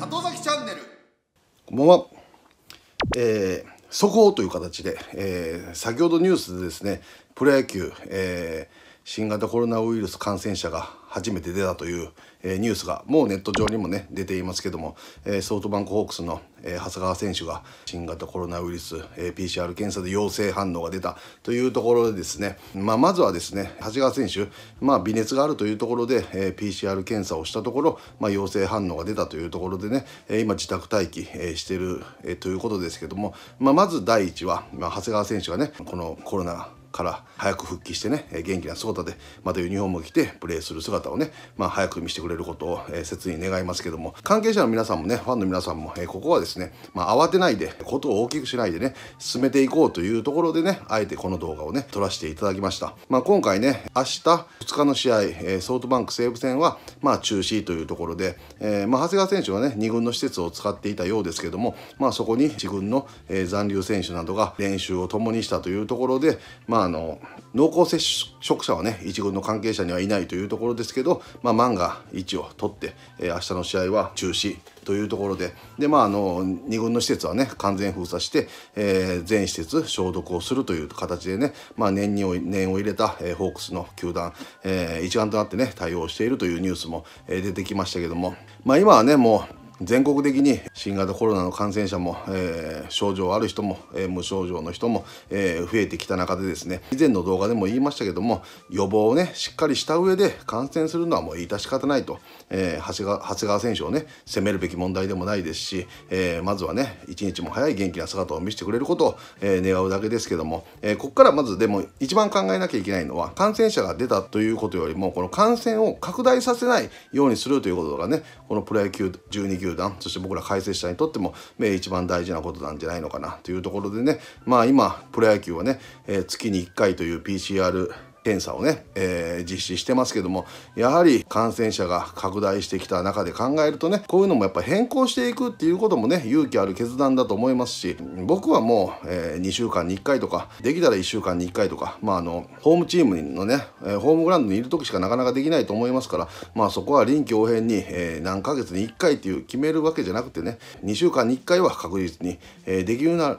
里崎チャンネルこんばんはえー、速報という形で、えー、先ほどニュースでですねプロ野球、えー、新型コロナウイルス感染者が初めて出たという、えニュースがもうネット上にもね出ていますけども、えソフトバンクホークスの、え長谷川選手が新型コロナウイルス、え PCR 検査で陽性反応が出たというところでですね、まあ、まずはですね長谷川選手、まあ、微熱があるというところで、え PCR 検査をしたところ、まあ、陽性反応が出たというところでね、え今自宅待機、えしている、えということですけども、まあ、まず第一は、まあ、長谷川選手がねこのコロナから早く復帰してね、え元気な姿でまたユニフォームを着てプレーする姿をね、まあ、早く見せてくれることを、え切に願いますけども関係者の皆さんもねファンの皆さんも、えここはですね、まあ、慌てないでことを大きくしないでね進めていこうというところでねあえてこの動画をね撮らせていただきました、まあ、今回ね明日2日の試合、えソフトバンク西武戦は、まあ、中止というところで、えー、まあ、長谷川選手はね2軍の施設を使っていたようですけども、まあ、そこに1軍の、え残留選手などが練習を共にしたというところで、まああの濃厚接触者はね1軍の関係者にはいないというところですけど、まあ、万が一を取って、えー、明日の試合は中止というところでで、まあ、あの2軍の施設はね完全封鎖して、えー、全施設消毒をするという形でね、まあ、念に念を入れた、えー、ホークスの球団、えー、一丸となってね対応しているというニュースも、えー、出てきましたけども、まあ、今はねもう全国的に新型コロナの感染者も、えー、症状ある人も、えー、無症状の人も、えー、増えてきた中でですね以前の動画でも言いましたけども予防をねしっかりした上で感染するのはもう致し方ないと、えー、長谷川選手をね責めるべき問題でもないですし、えまずはね一日も早い元気な姿を見せてくれることを、え願うだけですけども、えここからまずでも一番考えなきゃいけないのは感染者が出たということよりもこの感染を拡大させないようにするということがねこのプロ野球12球球団そして僕ら解説者にとっても、え一番大事なことなんじゃないのかなというところでねまあ今プロ野球はね、え月に1回という PCR 検査をね、えー、実施してますけどもやはり感染者が拡大してきた中で考えるとねこういうのもやっぱ変更していくっていうこともね勇気ある決断だと思いますし僕はもう、えー、2週間に1回とかできたら1週間に1回とかまああのホームチームのね、えー、ホームグラウンドにいる時しかなかなかできないと思いますからまあそこは臨機応変に、えー、何ヶ月に1回っていう決めるわけじゃなくてね2週間に1回は確実に、えできるな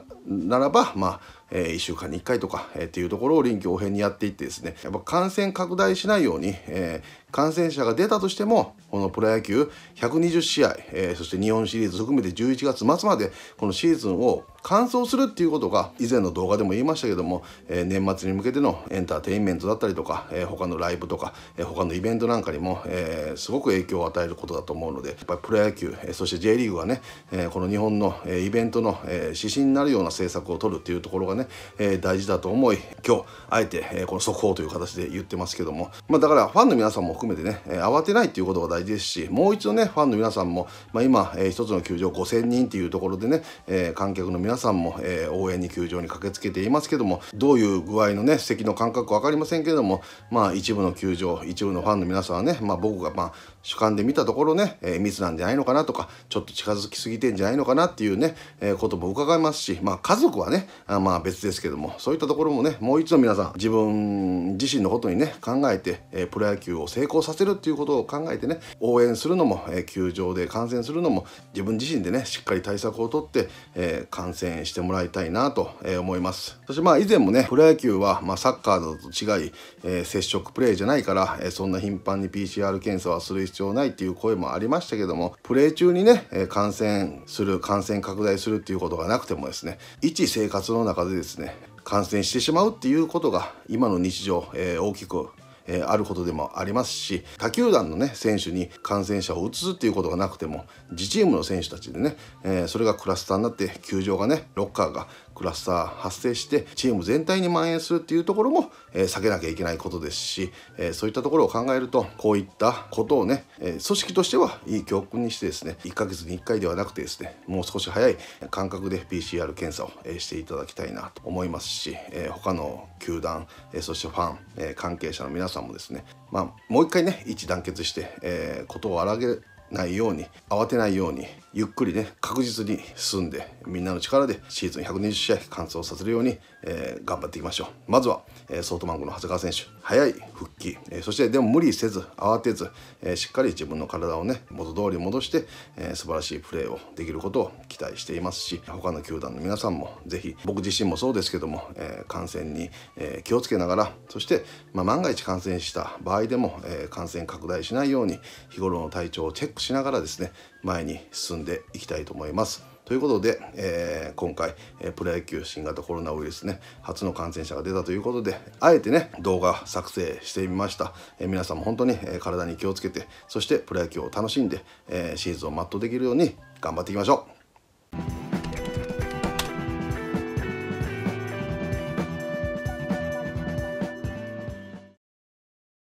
らばまあえー、1週間に1回とか、えー、っていうところを臨機応変にやっていってですねやっぱ感染拡大しないように、えー、感染者が出たとしてもこのプロ野球120試合、えー、そして日本シリーズ含めて11月末までこのシーズンを完走するっていうことが以前の動画でも言いましたけども、えー、年末に向けてのエンターテインメントだったりとか、えー、他のライブとか、えー、他のイベントなんかにも、えー、すごく影響を与えることだと思うのでやっぱりプロ野球、えー、そして J リーグはね、えー、この日本の、えー、イベントの、えー、指針になるような政策を取るっていうところがね、えー、大事だと思い今日あえて、えー、この速報という形で言ってますけども、まあ、だからファンの皆さんも含めてね、え慌てないっていうことが大事ですしもう一度ねファンの皆さんも、まあ、今、えー、一つの球場5000人っていうところでね、え観客の皆さんも、え応援に球場に駆けつけていますけどもどういう具合のね席の感覚か分かりませんけどもまあ一部の球場一部のファンの皆さんはね、まあ、僕がまあ主観で見たところね、え密なんじゃないのかなとかちょっと近づきすぎてんじゃないのかなっていうね、えことも伺いますしまあ家族はねあまあ別ですけどもそういったところもねもう一度皆さん自分自身のことにね考えて、えプロ野球を成功させるっていうことを考えてね応援するのも、え球場で観戦するのも自分自身でねしっかり対策をとって、えー、観戦してもらいたいなと、え思いますそしてまあ以前もねプロ野球は、まあ、サッカーだと違い、えー、接触プレーじゃないから、えそんな頻繁に PCR 検査はする必要ないっていう声もありましたけどもプレー中にね、え感染する感染拡大するっていうことがなくてもですね一生活の中でですね感染してしまうっていうことが今の日常、えー、大きくえー、あることでもありますし他球団のね選手に感染者を移すっていうことがなくても自チームの選手たちでね、えー、それがクラスターになって球場がねロッカーがクラスター発生してチーム全体に蔓延するっていうところも、えー、避けなきゃいけないことですし、えー、そういったところを考えるとこういったことをね、えー、組織としてはいい教訓にしてですね1ヶ月に1回ではなくてですねもう少し早い間隔で PCR 検査を、えしていただきたいなと思いますし、え他の球団、えそしてファン、え関係者の皆さんもですね、まあ、もう一回ね一致団結して、えー、ことを荒げないように慌てないようにゆっくりね確実に進んでみんなの力でシーズン120試合完走させるように、えー、頑張っていきましょうまずは、えー、ソフトバンクの長谷川選手早い復帰、えー、そしてでも無理せず慌てず、えー、しっかり自分の体をね元通り戻して、えー、素晴らしいプレーをできることを期待していますし他の球団の皆さんもぜひ僕自身もそうですけども、えー、感染に、えー、気をつけながらそして、まあ、万が一感染した場合でも、えー、感染拡大しないように日頃の体調をチェックしながらですね前に進んでいきたいと思います。ということで、えー、今回、えー、プロ野球新型コロナウイルスね、初の感染者が出たということで、あえてね、動画作成してみました。えー、皆さんも本当に、え体に気をつけて、そしてプロ野球を楽しんで、えシーズンを全うできるように頑張っていきましょう。